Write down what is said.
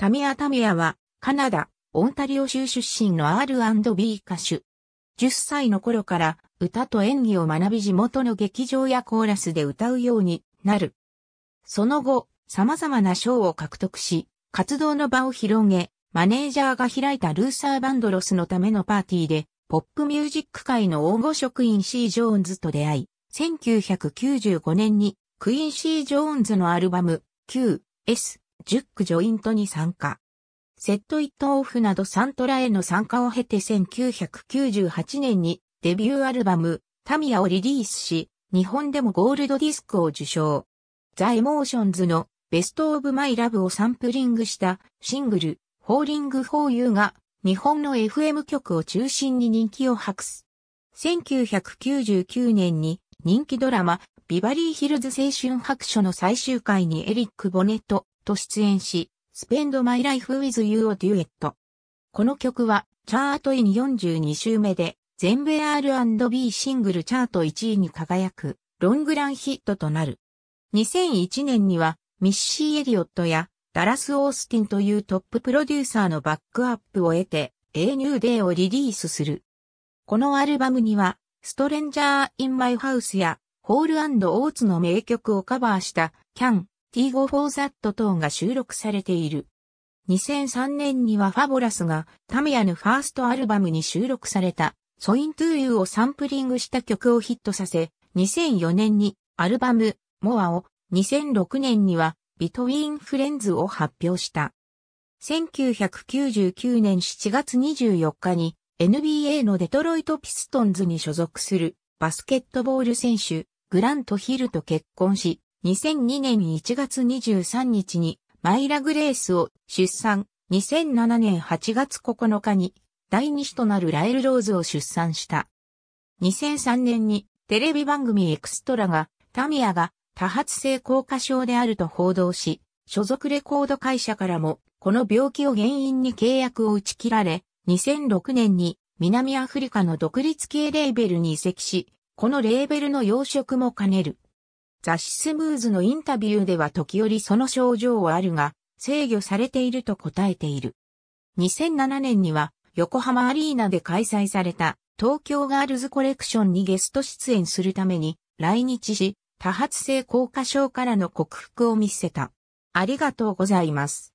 タミア・タミアは、カナダ、オンタリオ州出身の R&B 歌手。10歳の頃から歌と演技を学び地元の劇場やコーラスで歌うようになる。その後、様々な賞を獲得し、活動の場を広げ、マネージャーが開いたルーサー・バンドロスのためのパーティーで、ポップミュージック界の大御職員 C・ ジョーンズと出会い、1995年にクイーン C・ ジョーンズのアルバム、Q、S、10区ジョイントに参加。セットイットオフなどサントラへの参加を経て1998年にデビューアルバム、タミヤをリリースし、日本でもゴールドディスクを受賞。ザ・エモーションズのベスト・オブ・マイ・ラブをサンプリングしたシングル、ホーリング・フォー・ユーが日本の FM 曲を中心に人気を博す。1999年に人気ドラマ、ビバリーヒルズ青春白書の最終回にエリック・ボネット、と出演し、Spend My Life With You をデュエット。この曲は、チャートイン42週目で、全米 R&B シングルチャート1位に輝く、ロングランヒットとなる。2001年には、ミッシー・エリオットや、ダラス・オースティンというトッププロデューサーのバックアップを得て、A New Day をリリースする。このアルバムには、ストレンジャー・イン・マイ・ハウスや、ホールオーツの名曲をカバーした、キャン、t f フォーザット等が収録されている。2003年にはファボラスがタミヤのファーストアルバムに収録されたソイントゥーユーをサンプリングした曲をヒットさせ、2004年にアルバムモアを、2006年にはビトウィンフレンズを発表した。1999年7月24日に NBA のデトロイトピストンズに所属するバスケットボール選手グラントヒルと結婚し、2002年1月23日にマイラ・グレースを出産、2007年8月9日に第二子となるライル・ローズを出産した。2003年にテレビ番組エクストラがタミヤが多発性硬化症であると報道し、所属レコード会社からもこの病気を原因に契約を打ち切られ、2006年に南アフリカの独立系レーベルに移籍し、このレーベルの養殖も兼ねる。雑誌スムーズのインタビューでは時折その症状はあるが、制御されていると答えている。2007年には横浜アリーナで開催された東京ガールズコレクションにゲスト出演するために来日し、多発性硬化症からの克服を見せた。ありがとうございます。